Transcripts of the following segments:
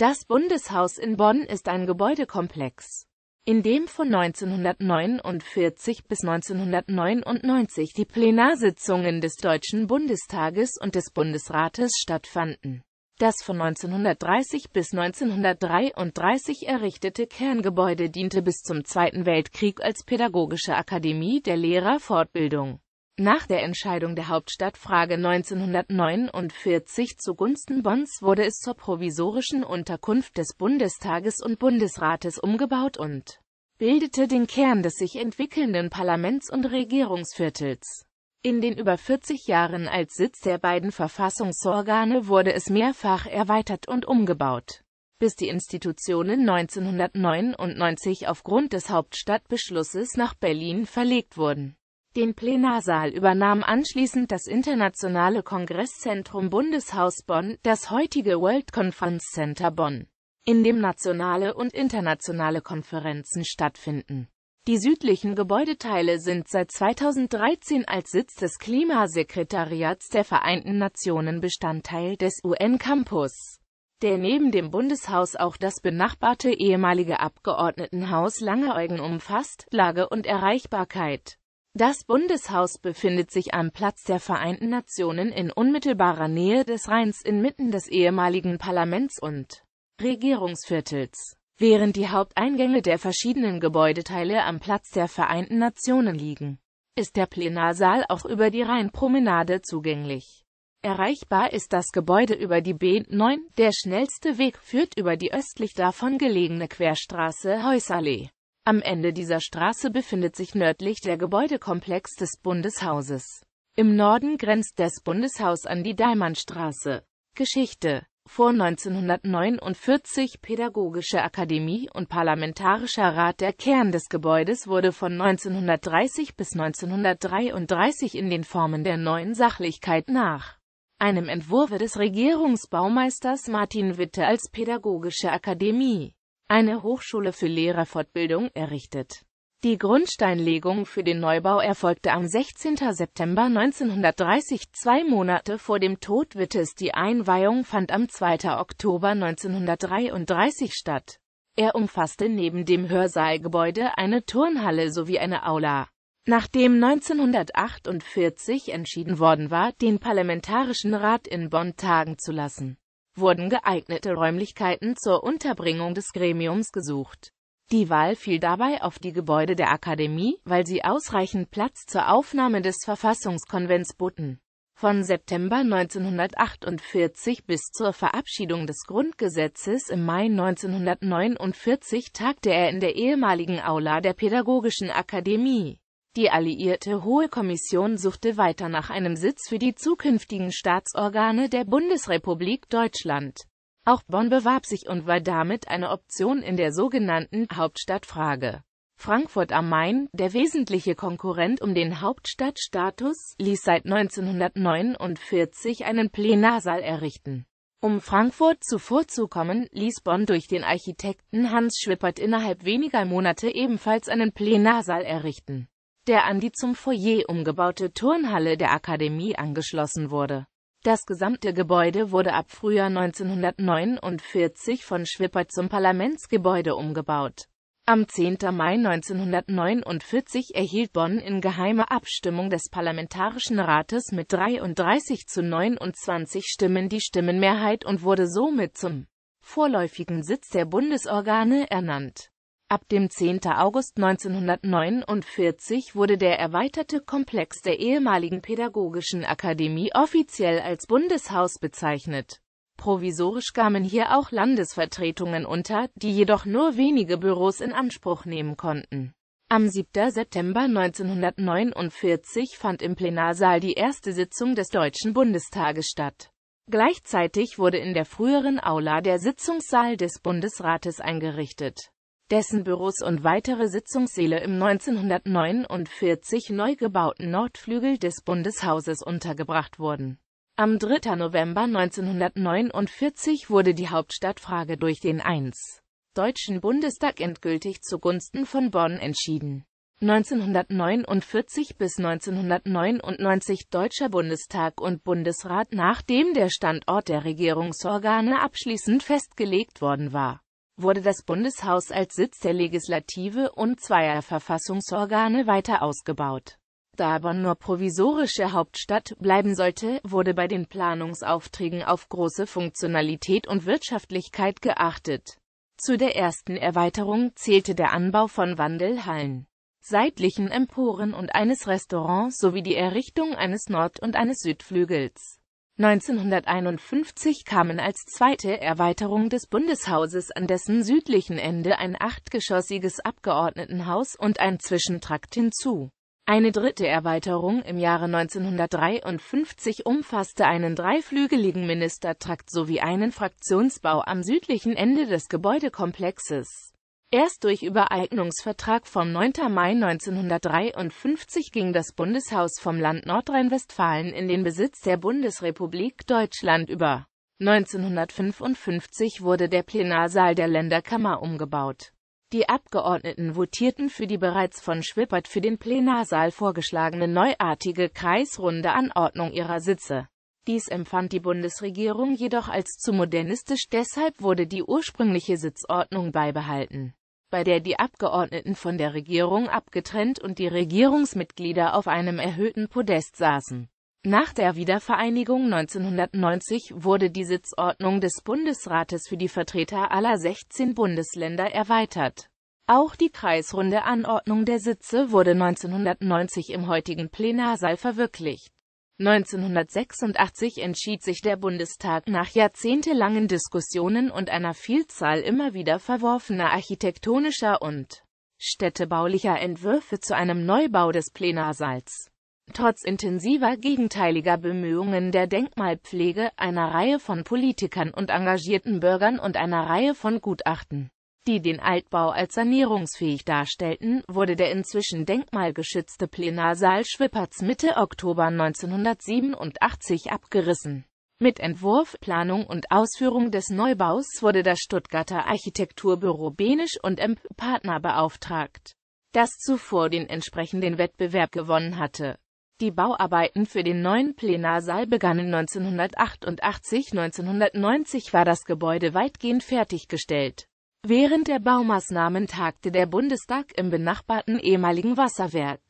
Das Bundeshaus in Bonn ist ein Gebäudekomplex, in dem von 1949 bis 1999 die Plenarsitzungen des Deutschen Bundestages und des Bundesrates stattfanden. Das von 1930 bis 1933 errichtete Kerngebäude diente bis zum Zweiten Weltkrieg als pädagogische Akademie der Lehrerfortbildung. Nach der Entscheidung der Hauptstadtfrage 1949 zugunsten Bonns wurde es zur provisorischen Unterkunft des Bundestages und Bundesrates umgebaut und bildete den Kern des sich entwickelnden Parlaments- und Regierungsviertels. In den über 40 Jahren als Sitz der beiden Verfassungsorgane wurde es mehrfach erweitert und umgebaut, bis die Institutionen 1999 aufgrund des Hauptstadtbeschlusses nach Berlin verlegt wurden den Plenarsaal übernahm anschließend das Internationale Kongresszentrum Bundeshaus Bonn, das heutige World Conference Center Bonn, in dem nationale und internationale Konferenzen stattfinden. Die südlichen Gebäudeteile sind seit 2013 als Sitz des Klimasekretariats der Vereinten Nationen Bestandteil des UN-Campus der neben dem Bundeshaus auch das benachbarte ehemalige Abgeordnetenhaus Langeeugen umfasst, Lage und Erreichbarkeit das Bundeshaus befindet sich am Platz der Vereinten Nationen in unmittelbarer Nähe des Rheins inmitten des ehemaligen Parlaments und Regierungsviertels. Während die Haupteingänge der verschiedenen Gebäudeteile am Platz der Vereinten Nationen liegen, ist der Plenarsaal auch über die Rheinpromenade zugänglich. Erreichbar ist das Gebäude über die B9, der schnellste Weg führt über die östlich davon gelegene Querstraße Heusallee. Am Ende dieser Straße befindet sich nördlich der Gebäudekomplex des Bundeshauses. Im Norden grenzt das Bundeshaus an die Dahlmannstraße. Geschichte vor 1949 Pädagogische Akademie und Parlamentarischer Rat Der Kern des Gebäudes wurde von 1930 bis 1933 in den Formen der neuen Sachlichkeit nach einem Entwurf des Regierungsbaumeisters Martin Witte als Pädagogische Akademie eine Hochschule für Lehrerfortbildung errichtet. Die Grundsteinlegung für den Neubau erfolgte am 16. September 1930, zwei Monate vor dem Tod Wittes. Die Einweihung fand am 2. Oktober 1933 statt. Er umfasste neben dem Hörsaalgebäude eine Turnhalle sowie eine Aula. Nachdem 1948 entschieden worden war, den Parlamentarischen Rat in Bonn tagen zu lassen wurden geeignete Räumlichkeiten zur Unterbringung des Gremiums gesucht. Die Wahl fiel dabei auf die Gebäude der Akademie, weil sie ausreichend Platz zur Aufnahme des Verfassungskonvents boten. Von September 1948 bis zur Verabschiedung des Grundgesetzes im Mai 1949 tagte er in der ehemaligen Aula der Pädagogischen Akademie. Die alliierte Hohe Kommission suchte weiter nach einem Sitz für die zukünftigen Staatsorgane der Bundesrepublik Deutschland. Auch Bonn bewarb sich und war damit eine Option in der sogenannten Hauptstadtfrage. Frankfurt am Main, der wesentliche Konkurrent um den Hauptstadtstatus, ließ seit 1949 einen Plenarsaal errichten. Um Frankfurt zuvorzukommen, ließ Bonn durch den Architekten Hans Schwippert innerhalb weniger Monate ebenfalls einen Plenarsaal errichten der an die zum Foyer umgebaute Turnhalle der Akademie angeschlossen wurde. Das gesamte Gebäude wurde ab Frühjahr 1949 von Schwippert zum Parlamentsgebäude umgebaut. Am 10. Mai 1949 erhielt Bonn in geheimer Abstimmung des Parlamentarischen Rates mit 33 zu 29 Stimmen die Stimmenmehrheit und wurde somit zum vorläufigen Sitz der Bundesorgane ernannt Ab dem 10. August 1949 wurde der erweiterte Komplex der ehemaligen Pädagogischen Akademie offiziell als Bundeshaus bezeichnet. Provisorisch kamen hier auch Landesvertretungen unter, die jedoch nur wenige Büros in Anspruch nehmen konnten. Am 7. September 1949 fand im Plenarsaal die erste Sitzung des Deutschen Bundestages statt. Gleichzeitig wurde in der früheren Aula der Sitzungssaal des Bundesrates eingerichtet dessen Büros und weitere Sitzungssäle im 1949 neu gebauten Nordflügel des Bundeshauses untergebracht wurden. Am 3. November 1949 wurde die Hauptstadtfrage durch den 1. Deutschen Bundestag endgültig zugunsten von Bonn entschieden. 1949 bis 1999 Deutscher Bundestag und Bundesrat, nachdem der Standort der Regierungsorgane abschließend festgelegt worden war wurde das Bundeshaus als Sitz der Legislative und zweier Verfassungsorgane weiter ausgebaut. Da aber nur provisorische Hauptstadt bleiben sollte, wurde bei den Planungsaufträgen auf große Funktionalität und Wirtschaftlichkeit geachtet. Zu der ersten Erweiterung zählte der Anbau von Wandelhallen, seitlichen Emporen und eines Restaurants sowie die Errichtung eines Nord- und eines Südflügels. 1951 kamen als zweite Erweiterung des Bundeshauses an dessen südlichen Ende ein achtgeschossiges Abgeordnetenhaus und ein Zwischentrakt hinzu. Eine dritte Erweiterung im Jahre 1953 umfasste einen dreiflügeligen Ministertrakt sowie einen Fraktionsbau am südlichen Ende des Gebäudekomplexes Erst durch Übereignungsvertrag vom 9. Mai 1953 ging das Bundeshaus vom Land Nordrhein-Westfalen in den Besitz der Bundesrepublik Deutschland über. 1955 wurde der Plenarsaal der Länderkammer umgebaut. Die Abgeordneten votierten für die bereits von Schwippert für den Plenarsaal vorgeschlagene neuartige kreisrunde Anordnung ihrer Sitze. Dies empfand die Bundesregierung jedoch als zu modernistisch, deshalb wurde die ursprüngliche Sitzordnung beibehalten bei der die Abgeordneten von der Regierung abgetrennt und die Regierungsmitglieder auf einem erhöhten Podest saßen. Nach der Wiedervereinigung 1990 wurde die Sitzordnung des Bundesrates für die Vertreter aller 16 Bundesländer erweitert. Auch die kreisrunde Anordnung der Sitze wurde 1990 im heutigen Plenarsaal verwirklicht 1986 entschied sich der Bundestag nach jahrzehntelangen Diskussionen und einer Vielzahl immer wieder verworfener architektonischer und städtebaulicher Entwürfe zu einem Neubau des Plenarsaals. Trotz intensiver gegenteiliger Bemühungen der Denkmalpflege, einer Reihe von Politikern und engagierten Bürgern und einer Reihe von Gutachten die den Altbau als sanierungsfähig darstellten, wurde der inzwischen denkmalgeschützte Plenarsaal Schwippertz Mitte Oktober 1987 abgerissen. Mit Entwurf, Planung und Ausführung des Neubaus wurde das Stuttgarter Architekturbüro Benisch und Emp Partner beauftragt, das zuvor den entsprechenden Wettbewerb gewonnen hatte. Die Bauarbeiten für den neuen Plenarsaal begannen 1988, 1990 war das Gebäude weitgehend fertiggestellt. Während der Baumaßnahmen tagte der Bundestag im benachbarten ehemaligen Wasserwerk.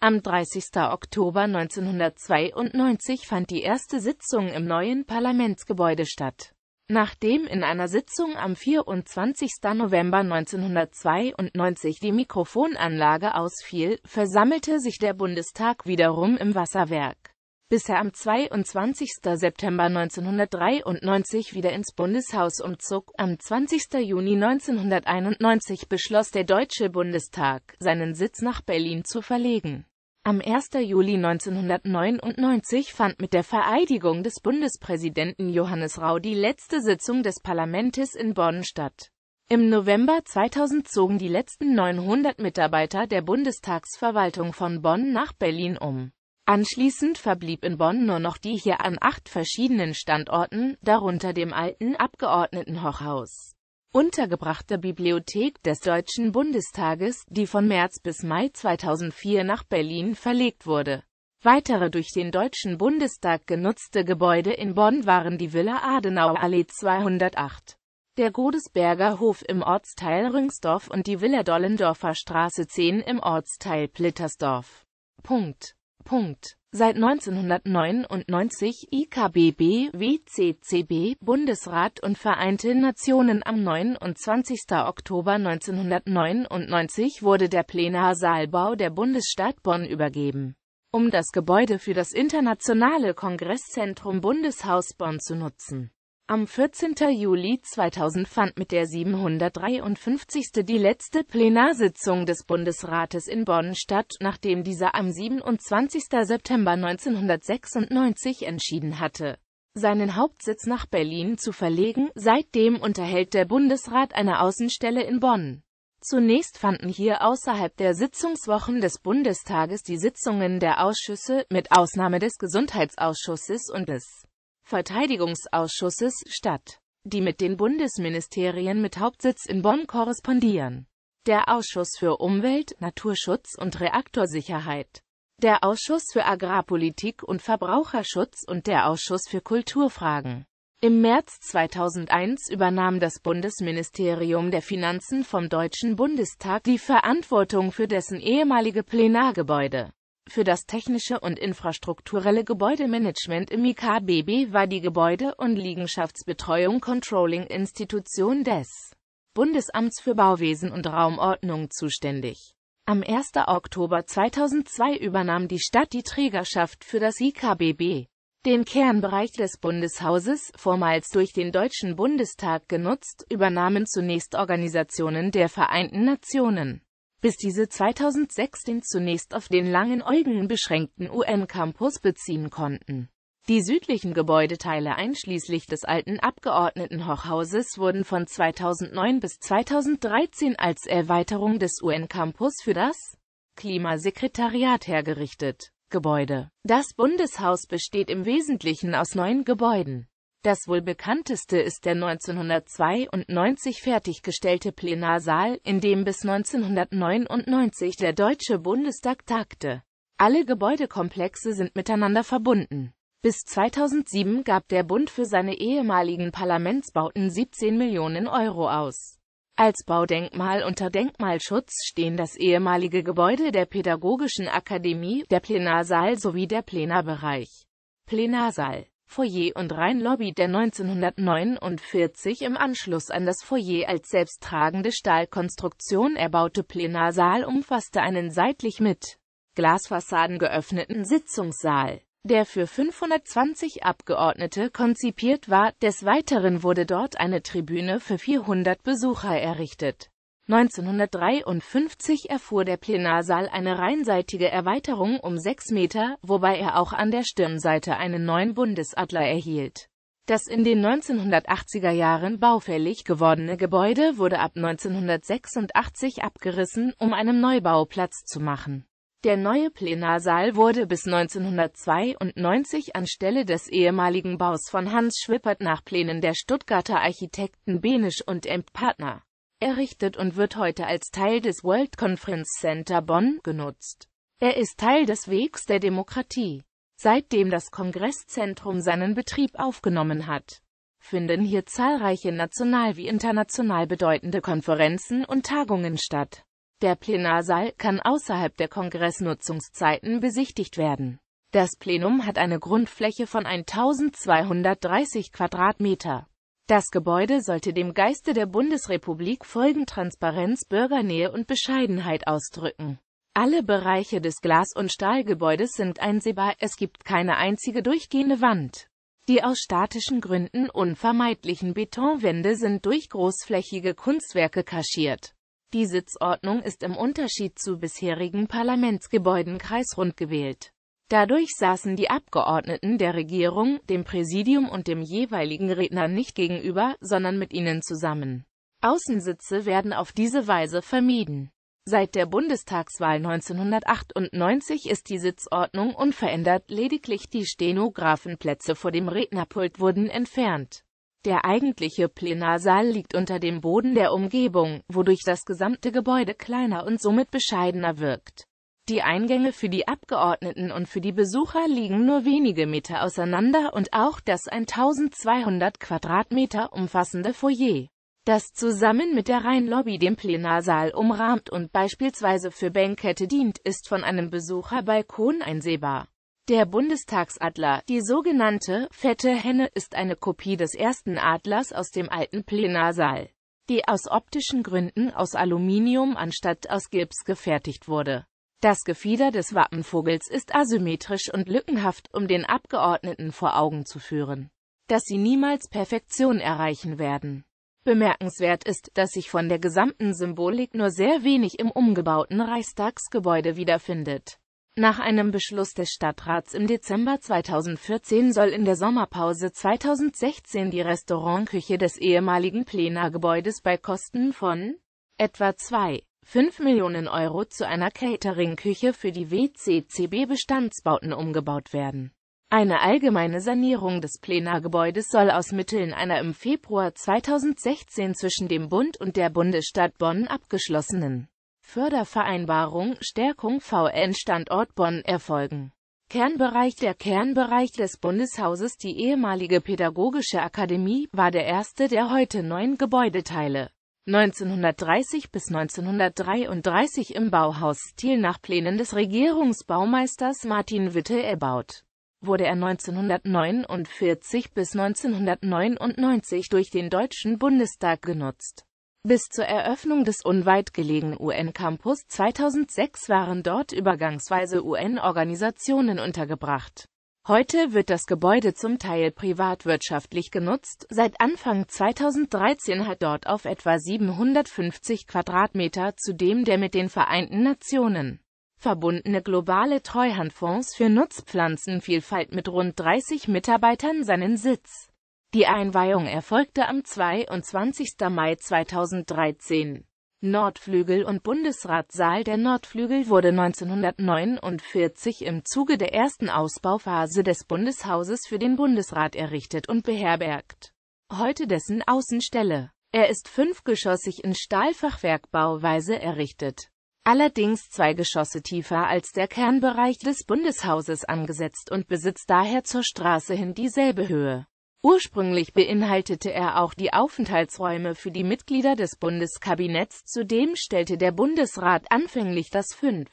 Am 30. Oktober 1992 fand die erste Sitzung im neuen Parlamentsgebäude statt. Nachdem in einer Sitzung am 24. November 1992 die Mikrofonanlage ausfiel, versammelte sich der Bundestag wiederum im Wasserwerk bis er am 22. September 1993 wieder ins Bundeshaus umzog. Am 20. Juni 1991 beschloss der Deutsche Bundestag, seinen Sitz nach Berlin zu verlegen. Am 1. Juli 1999 fand mit der Vereidigung des Bundespräsidenten Johannes Rau die letzte Sitzung des Parlamentes in Bonn statt. Im November 2000 zogen die letzten 900 Mitarbeiter der Bundestagsverwaltung von Bonn nach Berlin um. Anschließend verblieb in Bonn nur noch die hier an acht verschiedenen Standorten, darunter dem alten Abgeordnetenhochhaus, untergebrachte Bibliothek des Deutschen Bundestages, die von März bis Mai 2004 nach Berlin verlegt wurde. Weitere durch den Deutschen Bundestag genutzte Gebäude in Bonn waren die Villa Adenauer Allee 208, der Godesberger Hof im Ortsteil Rüngsdorf und die Villa Dollendorfer Straße 10 im Ortsteil Plittersdorf. Punkt. Punkt. Seit 1999 IKBB, WCCB, Bundesrat und Vereinte Nationen am 29. Oktober 1999 wurde der Plenarsaalbau der Bundesstadt Bonn übergeben, um das Gebäude für das internationale Kongresszentrum Bundeshaus Bonn zu nutzen. Am 14. Juli 2000 fand mit der 753. die letzte Plenarsitzung des Bundesrates in Bonn statt, nachdem dieser am 27. September 1996 entschieden hatte, seinen Hauptsitz nach Berlin zu verlegen. Seitdem unterhält der Bundesrat eine Außenstelle in Bonn. Zunächst fanden hier außerhalb der Sitzungswochen des Bundestages die Sitzungen der Ausschüsse, mit Ausnahme des Gesundheitsausschusses und des Verteidigungsausschusses statt, die mit den Bundesministerien mit Hauptsitz in Bonn korrespondieren. Der Ausschuss für Umwelt, Naturschutz und Reaktorsicherheit, der Ausschuss für Agrarpolitik und Verbraucherschutz und der Ausschuss für Kulturfragen. Im März 2001 übernahm das Bundesministerium der Finanzen vom Deutschen Bundestag die Verantwortung für dessen ehemalige Plenargebäude. Für das technische und infrastrukturelle Gebäudemanagement im IKBB war die Gebäude- und Liegenschaftsbetreuung Controlling-Institution des Bundesamts für Bauwesen und Raumordnung zuständig. Am 1. Oktober 2002 übernahm die Stadt die Trägerschaft für das IKBB. Den Kernbereich des Bundeshauses, vormals durch den Deutschen Bundestag genutzt, übernahmen zunächst Organisationen der Vereinten Nationen bis diese 2006 den zunächst auf den langen Eugen beschränkten UN-Campus beziehen konnten. Die südlichen Gebäudeteile einschließlich des alten Abgeordnetenhochhauses wurden von 2009 bis 2013 als Erweiterung des UN-Campus für das Klimasekretariat hergerichtet. Gebäude. Das Bundeshaus besteht im Wesentlichen aus neun Gebäuden. Das wohl bekannteste ist der 1992 fertiggestellte Plenarsaal, in dem bis 1999 der Deutsche Bundestag tagte. Alle Gebäudekomplexe sind miteinander verbunden. Bis 2007 gab der Bund für seine ehemaligen Parlamentsbauten 17 Millionen Euro aus. Als Baudenkmal unter Denkmalschutz stehen das ehemalige Gebäude der Pädagogischen Akademie, der Plenarsaal sowie der Plenarbereich. Plenarsaal Foyer und Rheinlobby der 1949 im Anschluss an das Foyer als selbsttragende Stahlkonstruktion erbaute Plenarsaal umfasste einen seitlich mit Glasfassaden geöffneten Sitzungssaal, der für 520 Abgeordnete konzipiert war, des Weiteren wurde dort eine Tribüne für 400 Besucher errichtet 1953 erfuhr der Plenarsaal eine reinseitige Erweiterung um 6 Meter, wobei er auch an der Stirnseite einen neuen Bundesadler erhielt. Das in den 1980er Jahren baufällig gewordene Gebäude wurde ab 1986 abgerissen, um einem Neubau Platz zu machen. Der neue Plenarsaal wurde bis 1992 anstelle des ehemaligen Baus von Hans Schwippert nach Plänen der Stuttgarter Architekten Benisch und Emp Partner errichtet und wird heute als Teil des World Conference Center Bonn genutzt. Er ist Teil des Wegs der Demokratie. Seitdem das Kongresszentrum seinen Betrieb aufgenommen hat, finden hier zahlreiche national wie international bedeutende Konferenzen und Tagungen statt. Der Plenarsaal kann außerhalb der Kongressnutzungszeiten besichtigt werden. Das Plenum hat eine Grundfläche von 1230 Quadratmeter. Das Gebäude sollte dem Geiste der Bundesrepublik folgend Transparenz, Bürgernähe und Bescheidenheit ausdrücken. Alle Bereiche des Glas- und Stahlgebäudes sind einsehbar, es gibt keine einzige durchgehende Wand. Die aus statischen Gründen unvermeidlichen Betonwände sind durch großflächige Kunstwerke kaschiert. Die Sitzordnung ist im Unterschied zu bisherigen Parlamentsgebäuden kreisrund gewählt. Dadurch saßen die Abgeordneten der Regierung, dem Präsidium und dem jeweiligen Redner nicht gegenüber, sondern mit ihnen zusammen. Außensitze werden auf diese Weise vermieden. Seit der Bundestagswahl 1998 ist die Sitzordnung unverändert, lediglich die Stenografenplätze vor dem Rednerpult wurden entfernt. Der eigentliche Plenarsaal liegt unter dem Boden der Umgebung, wodurch das gesamte Gebäude kleiner und somit bescheidener wirkt. Die Eingänge für die Abgeordneten und für die Besucher liegen nur wenige Meter auseinander und auch das 1200 Quadratmeter umfassende Foyer das zusammen mit der Rheinlobby dem Plenarsaal umrahmt und beispielsweise für Bankette dient, ist von einem Besucherbalkon einsehbar. Der Bundestagsadler, die sogenannte fette Henne, ist eine Kopie des ersten Adlers aus dem alten Plenarsaal, die aus optischen Gründen aus Aluminium anstatt aus Gips gefertigt wurde. Das Gefieder des Wappenvogels ist asymmetrisch und lückenhaft, um den Abgeordneten vor Augen zu führen, dass sie niemals Perfektion erreichen werden. Bemerkenswert ist, dass sich von der gesamten Symbolik nur sehr wenig im umgebauten Reichstagsgebäude wiederfindet. Nach einem Beschluss des Stadtrats im Dezember 2014 soll in der Sommerpause 2016 die Restaurantküche des ehemaligen Plenargebäudes bei Kosten von etwa 2 5 Millionen Euro zu einer Catering-Küche für die WCCB-Bestandsbauten umgebaut werden. Eine allgemeine Sanierung des Plenargebäudes soll aus Mitteln einer im Februar 2016 zwischen dem Bund und der Bundesstadt Bonn abgeschlossenen Fördervereinbarung Stärkung VN-Standort Bonn erfolgen. Kernbereich Der Kernbereich des Bundeshauses die ehemalige Pädagogische Akademie war der erste der heute neun Gebäudeteile 1930 bis 1933 im Bauhausstil nach Plänen des Regierungsbaumeisters Martin Witte erbaut wurde er 1949 bis 1999 durch den Deutschen Bundestag genutzt. Bis zur Eröffnung des unweit gelegenen UN-Campus 2006 waren dort übergangsweise UN-Organisationen untergebracht Heute wird das Gebäude zum Teil privatwirtschaftlich genutzt. Seit Anfang 2013 hat dort auf etwa 750 Quadratmeter zudem der mit den Vereinten Nationen verbundene globale Treuhandfonds für Nutzpflanzenvielfalt mit rund 30 Mitarbeitern seinen Sitz. Die Einweihung erfolgte am 22. Mai 2013. Nordflügel und Bundesratssaal Der Nordflügel wurde 1949 im Zuge der ersten Ausbauphase des Bundeshauses für den Bundesrat errichtet und beherbergt heute dessen Außenstelle. Er ist fünfgeschossig in Stahlfachwerkbauweise errichtet, allerdings zwei Geschosse tiefer als der Kernbereich des Bundeshauses angesetzt und besitzt daher zur Straße hin dieselbe Höhe. Ursprünglich beinhaltete er auch die Aufenthaltsräume für die Mitglieder des Bundeskabinetts, zudem stellte der Bundesrat anfänglich das 5.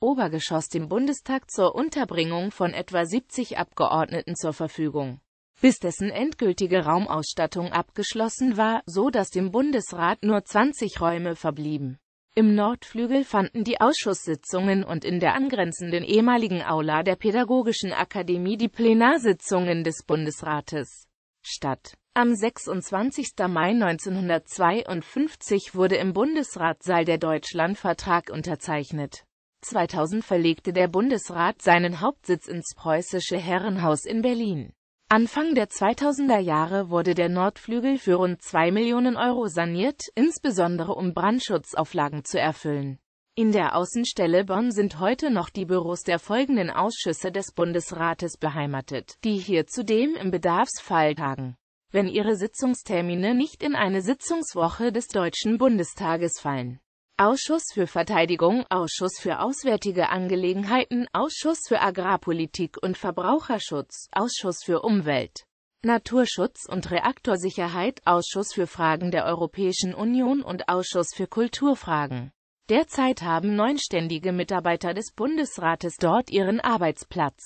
Obergeschoss dem Bundestag zur Unterbringung von etwa 70 Abgeordneten zur Verfügung, bis dessen endgültige Raumausstattung abgeschlossen war, so dass dem Bundesrat nur 20 Räume verblieben. Im Nordflügel fanden die Ausschusssitzungen und in der angrenzenden ehemaligen Aula der Pädagogischen Akademie die Plenarsitzungen des Bundesrates statt. Am 26. Mai 1952 wurde im Bundesratssaal der Deutschlandvertrag unterzeichnet. 2000 verlegte der Bundesrat seinen Hauptsitz ins preußische Herrenhaus in Berlin. Anfang der 2000er Jahre wurde der Nordflügel für rund 2 Millionen Euro saniert, insbesondere um Brandschutzauflagen zu erfüllen in der Außenstelle Bonn sind heute noch die Büros der folgenden Ausschüsse des Bundesrates beheimatet, die hier zudem im Bedarfsfall tagen. Wenn ihre Sitzungstermine nicht in eine Sitzungswoche des Deutschen Bundestages fallen. Ausschuss für Verteidigung, Ausschuss für Auswärtige Angelegenheiten, Ausschuss für Agrarpolitik und Verbraucherschutz, Ausschuss für Umwelt, Naturschutz und Reaktorsicherheit, Ausschuss für Fragen der Europäischen Union und Ausschuss für Kulturfragen. Derzeit haben neunständige Mitarbeiter des Bundesrates dort ihren Arbeitsplatz.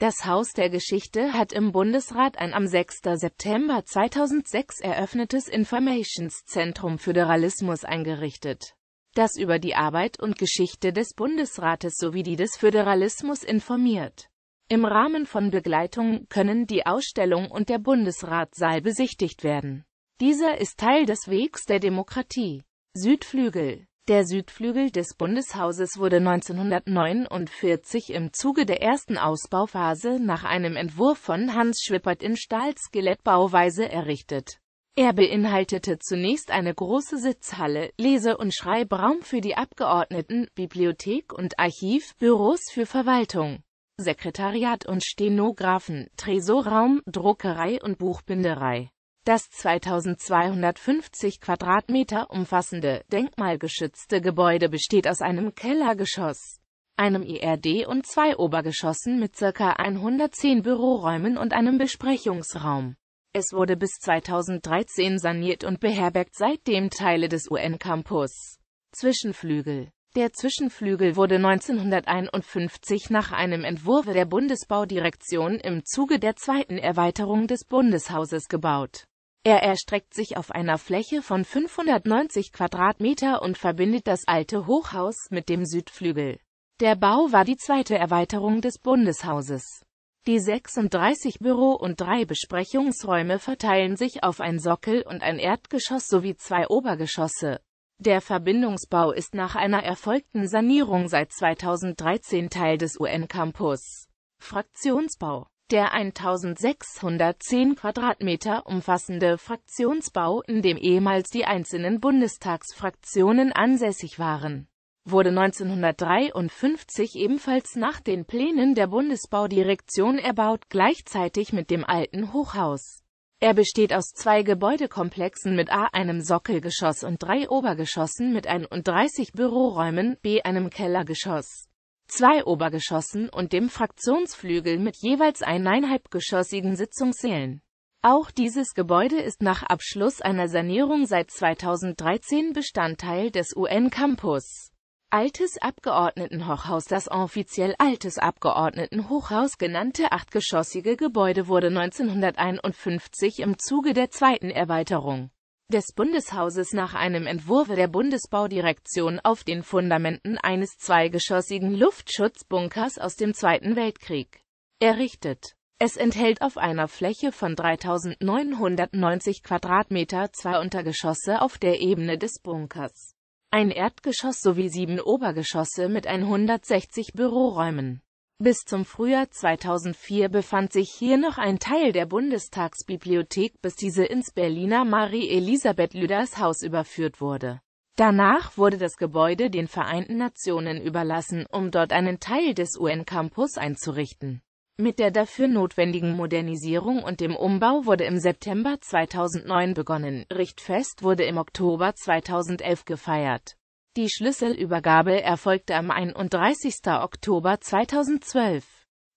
Das Haus der Geschichte hat im Bundesrat ein am 6. September 2006 eröffnetes Informationszentrum Föderalismus eingerichtet das über die Arbeit und Geschichte des Bundesrates sowie die des Föderalismus informiert. Im Rahmen von Begleitung können die Ausstellung und der Bundesratssaal besichtigt werden. Dieser ist Teil des Wegs der Demokratie. Südflügel der Südflügel des Bundeshauses wurde 1949 im Zuge der ersten Ausbauphase nach einem Entwurf von Hans Schwippert in Stahlskelettbauweise errichtet. Er beinhaltete zunächst eine große Sitzhalle, Lese- und Schreibraum für die Abgeordneten, Bibliothek und Archiv, Büros für Verwaltung, Sekretariat und Stenografen, Tresorraum, Druckerei und Buchbinderei das 2250 Quadratmeter umfassende, denkmalgeschützte Gebäude besteht aus einem Kellergeschoss, einem IRD e und zwei Obergeschossen mit ca. 110 Büroräumen und einem Besprechungsraum. Es wurde bis 2013 saniert und beherbergt seitdem Teile des UN-Campus. Zwischenflügel Der Zwischenflügel wurde 1951 nach einem Entwurf der Bundesbaudirektion im Zuge der zweiten Erweiterung des Bundeshauses gebaut er erstreckt sich auf einer Fläche von 590 Quadratmeter und verbindet das alte Hochhaus mit dem Südflügel. Der Bau war die zweite Erweiterung des Bundeshauses. Die 36 Büro- und drei Besprechungsräume verteilen sich auf ein Sockel und ein Erdgeschoss sowie zwei Obergeschosse. Der Verbindungsbau ist nach einer erfolgten Sanierung seit 2013 Teil des UN-Campus. Fraktionsbau der 1610 Quadratmeter umfassende Fraktionsbau, in dem ehemals die einzelnen Bundestagsfraktionen ansässig waren, wurde 1953 ebenfalls nach den Plänen der Bundesbaudirektion erbaut, gleichzeitig mit dem alten Hochhaus. Er besteht aus zwei Gebäudekomplexen mit A einem Sockelgeschoss und drei Obergeschossen mit 31 Büroräumen, B einem Kellergeschoss zwei Obergeschossen und dem Fraktionsflügel mit jeweils eineinhalbgeschossigen Sitzungssälen. Auch dieses Gebäude ist nach Abschluss einer Sanierung seit 2013 Bestandteil des UN-Campus. Altes Abgeordnetenhochhaus Das offiziell Altes Abgeordnetenhochhaus genannte achtgeschossige Gebäude wurde 1951 im Zuge der zweiten Erweiterung des Bundeshauses nach einem Entwurf der Bundesbaudirektion auf den Fundamenten eines zweigeschossigen Luftschutzbunkers aus dem Zweiten Weltkrieg errichtet. Es enthält auf einer Fläche von 3.990 Quadratmeter zwei Untergeschosse auf der Ebene des Bunkers, ein Erdgeschoss sowie sieben Obergeschosse mit 160 Büroräumen. Bis zum Frühjahr 2004 befand sich hier noch ein Teil der Bundestagsbibliothek, bis diese ins Berliner Marie-Elisabeth-Lüders-Haus überführt wurde. Danach wurde das Gebäude den Vereinten Nationen überlassen, um dort einen Teil des UN-Campus einzurichten. Mit der dafür notwendigen Modernisierung und dem Umbau wurde im September 2009 begonnen, Richtfest wurde im Oktober 2011 gefeiert. Die Schlüsselübergabe erfolgte am 31. Oktober 2012.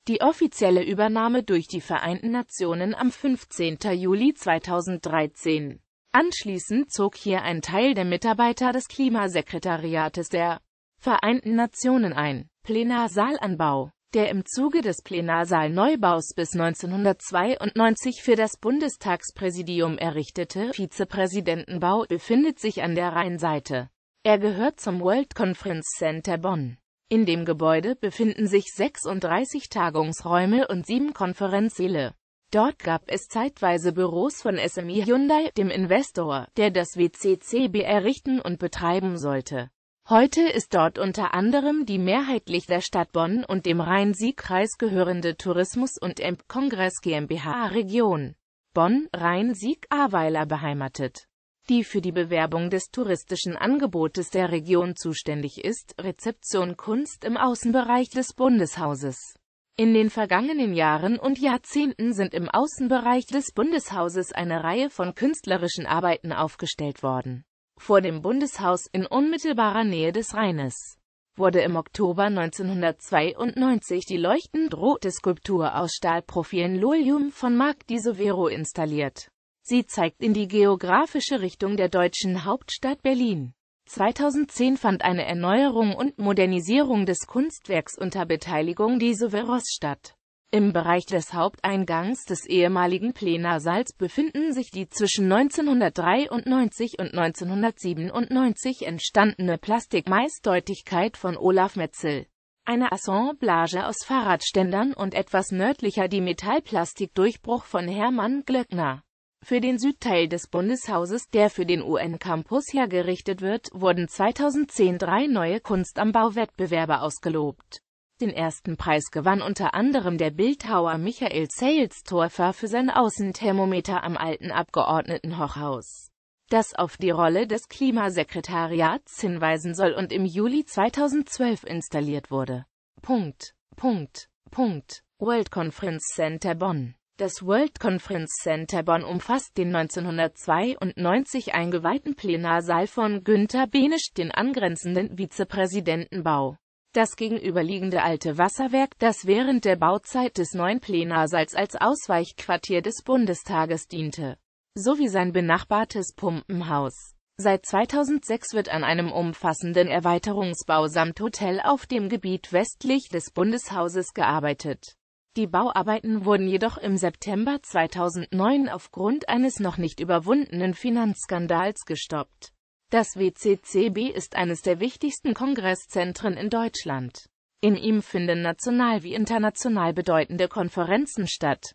Die offizielle Übernahme durch die Vereinten Nationen am 15. Juli 2013. Anschließend zog hier ein Teil der Mitarbeiter des Klimasekretariates der Vereinten Nationen ein. Plenarsaalanbau der im Zuge des Plenarsaalneubaus bis 1992 für das Bundestagspräsidium errichtete Vizepräsidentenbau befindet sich an der Rheinseite. Er gehört zum World Conference Center Bonn. In dem Gebäude befinden sich 36 Tagungsräume und sieben Konferenzsäle. Dort gab es zeitweise Büros von SMI Hyundai, dem Investor, der das WCCB errichten und betreiben sollte. Heute ist dort unter anderem die mehrheitlich der Stadt Bonn und dem Rhein-Sieg-Kreis gehörende Tourismus- und Emp Kongress GmbH Region Bonn-Rhein-Sieg-Ahrweiler beheimatet die für die Bewerbung des touristischen Angebotes der Region zuständig ist, Rezeption Kunst im Außenbereich des Bundeshauses. In den vergangenen Jahren und Jahrzehnten sind im Außenbereich des Bundeshauses eine Reihe von künstlerischen Arbeiten aufgestellt worden. Vor dem Bundeshaus in unmittelbarer Nähe des Rheines wurde im Oktober 1992 die leuchtend rote Skulptur aus Stahlprofilen Lolium von Marc di Sovero installiert. Sie zeigt in die geografische Richtung der deutschen Hauptstadt Berlin. 2010 fand eine Erneuerung und Modernisierung des Kunstwerks unter Beteiligung die Souveros statt. Im Bereich des Haupteingangs des ehemaligen Plenarsaals befinden sich die zwischen 1993 und 1997 entstandene Plastikmeißdeutigkeit von Olaf Metzel, eine Assemblage aus Fahrradständern und etwas nördlicher die Metallplastikdurchbruch von Hermann Glöckner. Für den Südteil des Bundeshauses, der für den UN-Campus hergerichtet wird, wurden 2010 drei neue Kunst am Bau-Wettbewerbe ausgelobt. Den ersten Preis gewann unter anderem der Bildhauer Michael Seilstorfer für sein Außenthermometer am alten Abgeordnetenhochhaus, das auf die Rolle des Klimasekretariats hinweisen soll und im Juli 2012 installiert wurde. Punkt. Punkt. Punkt. World Conference Center Bonn das World Conference Center Bonn umfasst den 1992 eingeweihten Plenarsaal von Günter Benisch, den angrenzenden Vizepräsidentenbau. Das gegenüberliegende alte Wasserwerk, das während der Bauzeit des neuen Plenarsaals als Ausweichquartier des Bundestages diente, sowie sein benachbartes Pumpenhaus. Seit 2006 wird an einem umfassenden Erweiterungsbau samt Hotel auf dem Gebiet westlich des Bundeshauses gearbeitet die Bauarbeiten wurden jedoch im September 2009 aufgrund eines noch nicht überwundenen Finanzskandals gestoppt. Das WCCB ist eines der wichtigsten Kongresszentren in Deutschland. In ihm finden national wie international bedeutende Konferenzen statt.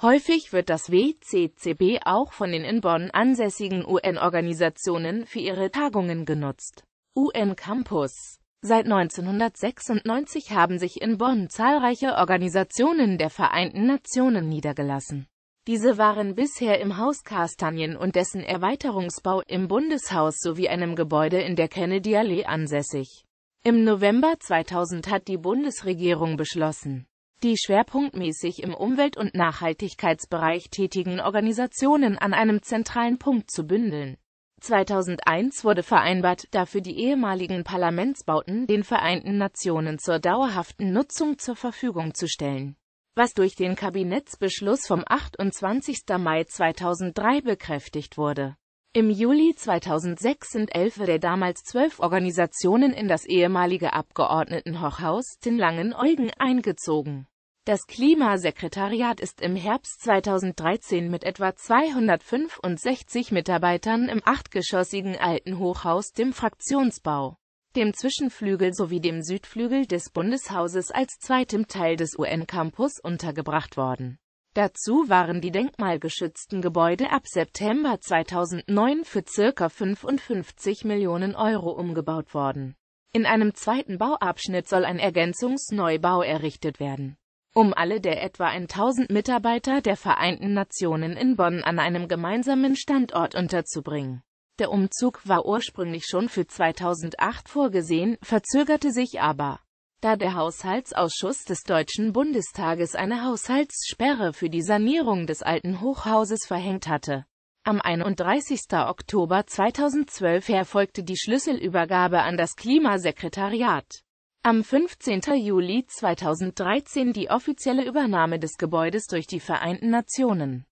Häufig wird das WCCB auch von den in Bonn ansässigen UN-Organisationen für ihre Tagungen genutzt. UN Campus Seit 1996 haben sich in Bonn zahlreiche Organisationen der Vereinten Nationen niedergelassen. Diese waren bisher im Haus Kastanien und dessen Erweiterungsbau im Bundeshaus sowie einem Gebäude in der Kennedy Kennedyallee ansässig. Im November 2000 hat die Bundesregierung beschlossen, die schwerpunktmäßig im Umwelt- und Nachhaltigkeitsbereich tätigen Organisationen an einem zentralen Punkt zu bündeln. 2001 wurde vereinbart, dafür die ehemaligen Parlamentsbauten den Vereinten Nationen zur dauerhaften Nutzung zur Verfügung zu stellen, was durch den Kabinettsbeschluss vom 28. Mai 2003 bekräftigt wurde. Im Juli 2006 sind elf der damals zwölf Organisationen in das ehemalige Abgeordnetenhochhaus in eugen eingezogen das Klimasekretariat ist im Herbst 2013 mit etwa 265 Mitarbeitern im achtgeschossigen alten Hochhaus, dem Fraktionsbau, dem Zwischenflügel sowie dem Südflügel des Bundeshauses als zweitem Teil des UN-Campus untergebracht worden. Dazu waren die denkmalgeschützten Gebäude ab September 2009 für ca. 55 Millionen Euro umgebaut worden. In einem zweiten Bauabschnitt soll ein Ergänzungsneubau errichtet werden um alle der etwa 1000 Mitarbeiter der Vereinten Nationen in Bonn an einem gemeinsamen Standort unterzubringen. Der Umzug war ursprünglich schon für 2008 vorgesehen, verzögerte sich aber, da der Haushaltsausschuss des Deutschen Bundestages eine Haushaltssperre für die Sanierung des alten Hochhauses verhängt hatte. Am 31. Oktober 2012 erfolgte die Schlüsselübergabe an das Klimasekretariat. Am 15. Juli 2013 die offizielle Übernahme des Gebäudes durch die Vereinten Nationen.